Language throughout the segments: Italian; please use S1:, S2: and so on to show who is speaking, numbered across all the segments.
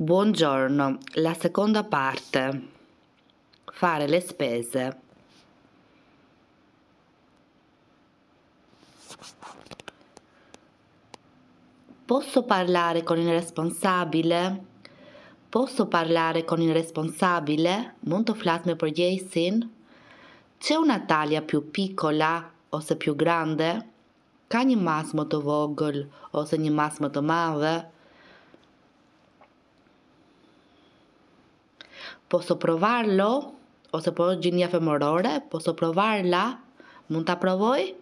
S1: Buongiorno, la seconda parte. Fare le spese. Posso parlare con il responsabile? Posso parlare con il responsabile? Molto flatme per Jason. C'è una taglia più piccola o se più grande? Cani masmo to vogol o se ni masmo to mave? posso provarlo, o se può genia femorore, posso provarla, monta pro voi.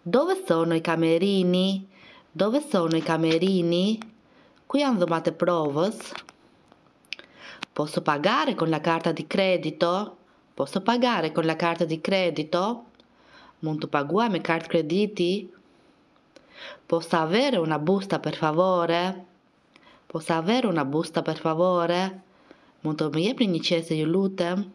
S1: Dove sono i camerini? Dove sono i camerini? Qui hanno domate provos. Posso pagare con la carta di credito? Posso pagare con la carta di credito? Monto paguame card crediti? Posso avere una busta per favore? Posso avere una busta per favore? Molto mie princesse aiutate.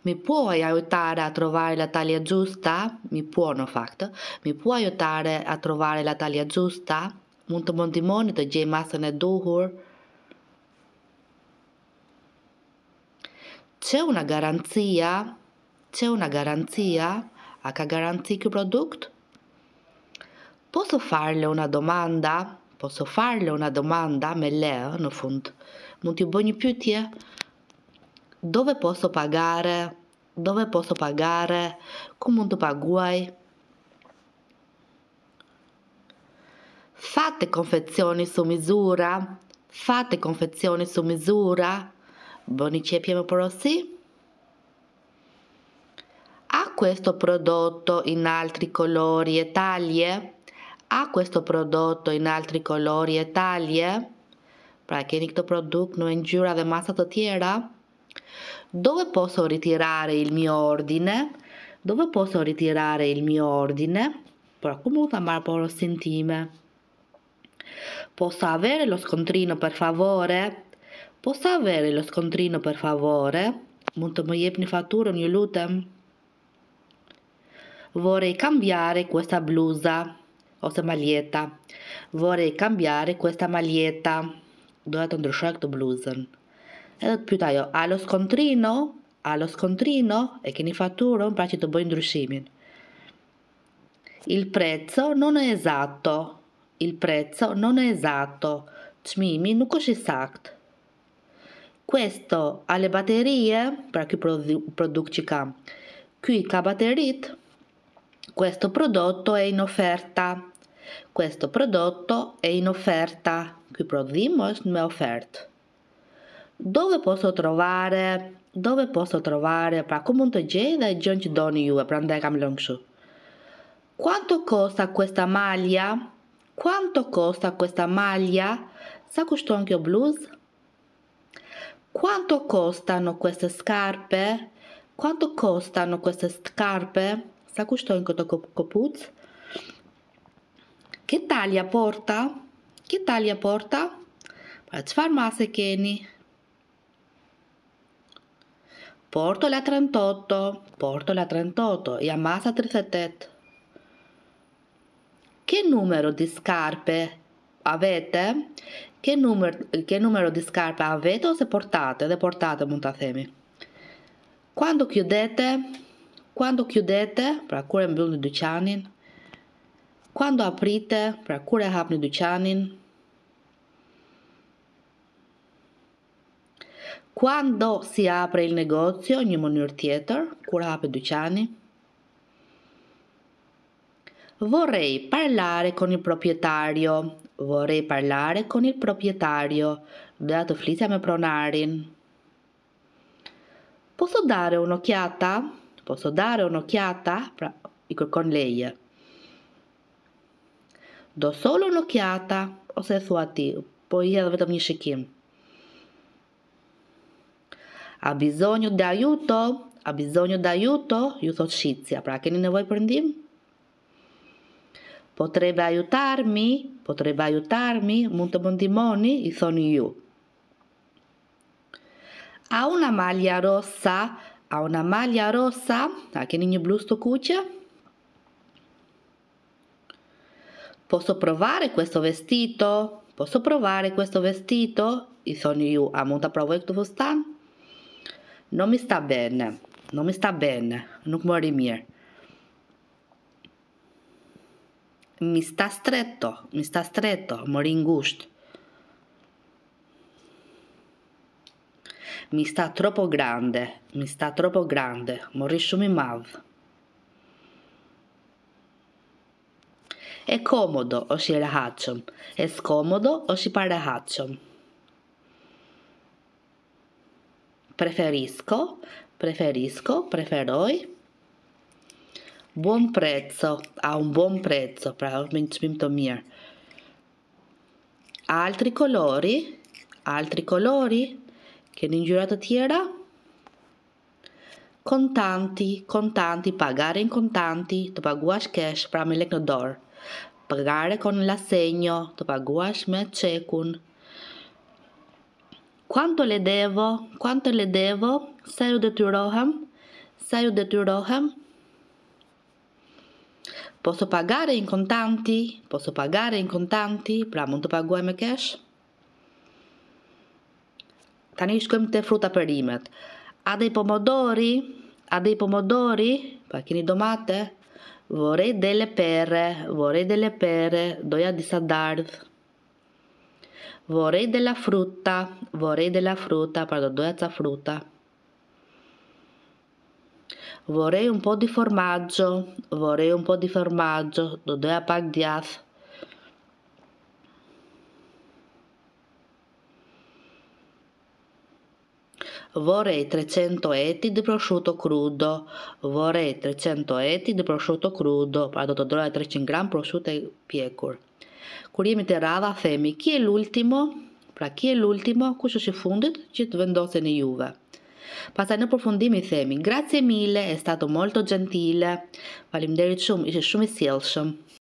S1: Mi puoi aiutare a trovare la taglia giusta? Mi può, no fatto. Mi puoi aiutare a trovare la taglia giusta? Molto buon timone, te già massane duhur. C'è una garanzia? C'è una garanzia? A che garanzia il prodotto? Posso farle una domanda? Posso farle una domanda? Me lei eh, non fund. Molti buoni più tie. Dove posso pagare? Dove posso pagare? Come tu paguai? Fate confezioni su misura? Fate confezioni su misura? Buoni cepiamo però sì? Ha questo prodotto in altri colori e taglie? Ha questo prodotto in altri colori e taglie? Eh? Para che questo prodotto non ingiura massa totiera? Dove posso ritirare il mio ordine? Dove posso ritirare il mio ordine? Però comunque amare per sentire. Posso avere lo scontrino per favore? Posso avere lo scontrino per favore? Molto mi jepni fattura, ogni lutem. Vorrei cambiare questa blusa questa maglietta vorrei cambiare questa maglietta durante un trascetto blusen e piutaio allo scontrino allo scontrino e che ne fatturo un placito buon indruscimin il prezzo non è esatto il prezzo non è esatto cmimi non così sagt esatto. questo alle batterie per chi produce cam qui cabaterit questo prodotto è in offerta questo prodotto è in offerta. Qui prodotto è offert. Dove posso trovare? Dove posso trovare? Para comunque J da John Donio, per andare a Quanto costa questa maglia? Quanto costa questa maglia? Sa questo anche blues? Quanto costano queste scarpe? Quanto costano queste scarpe? Sa questo anche copuz? Që talja porta? Që talja porta? Pra çfarë mase keni? Porto la 38, porto la 38, ja masa 38. Che numero di scarpe avete? Che numero, che numero di scarpe avete o portate? Dhe portate, mund të themi. Quando chiudete? Quando chiudete? Pra, kur e mbyllë në Kando aprite, pra kur e hapni dyqanin? Kando si apre il negozio, një mënyrë tjetër, kur hape dyqani? Vorrei parlare con il proprietario. Vorrei parlare con il proprietario. Dhe atë flisja me pronarin. Posso dare un'occhiata? Posso dare un'occhiata? Pra, i kërkon leje do solo në kjata, ose e thua ti, po i edhe vetëm një shikim. A bizonjë dhe a bizonjë dhe ju thot shqitësia, pra keni nevoj për ndim? Po treba ajutarmi, po ajutarmi, mund të më i thoni ju. A una malja rosa, a una malja rosa, a keni një blus të të kuqë? Posso provare questo vestito? Posso provare questo vestito? I sono io a monta provo dove sta? Non mi sta bene. Non mi sta bene. Non muori mia. Mi sta stretto. Mi sta stretto. Mori in gusto. Mi sta troppo grande. Mi sta troppo grande. Morisci mi mav. È comodo o si relaxam. È scomodo o si paraxam. Preferisco, preferisco, preferoi. Buon prezzo, a un buon prezzo, praticamente mir. Altri colori, altri colori, che in giurata tira contanti, contanti, pagare in contanti, tu paguas cash pra melek në dorë. pagare con l'assegno, të paguash me qekun. Quanto le devo? Quanto le devo? Sa ju detyrohem? Sa ju detyrohem? Posso pagare in contanti? Posso pagare in contanti? Pra mund të paguaj me kesh? Tani shkojmë te fruta perimet. A dei pomodori? A dei pomodori? Pa keni domate? Vorrei delle pere, vorrei delle pere, doia di sadard. Vorrei della frutta, vorrei della frutta, pardon, doia za frutta. Vorrei un po' di formaggio, vorrei un po' di formaggio, doia pag diaz. Vorrei 300 eti di prosciutto crudo. Vorrei 300 eti di prosciutto crudo. Pra do të droja 300 gram prosciutto pjekur. Kur jemi të radha, themi, ki e l'ultimo? Pra ki e l'ultimo? Kush është i fundit që të vendose juve? Pasaj në përfundimi themi, grazie mille, è stato molto gentile. Falimderit shumë, ishe shumë i sjellshëm.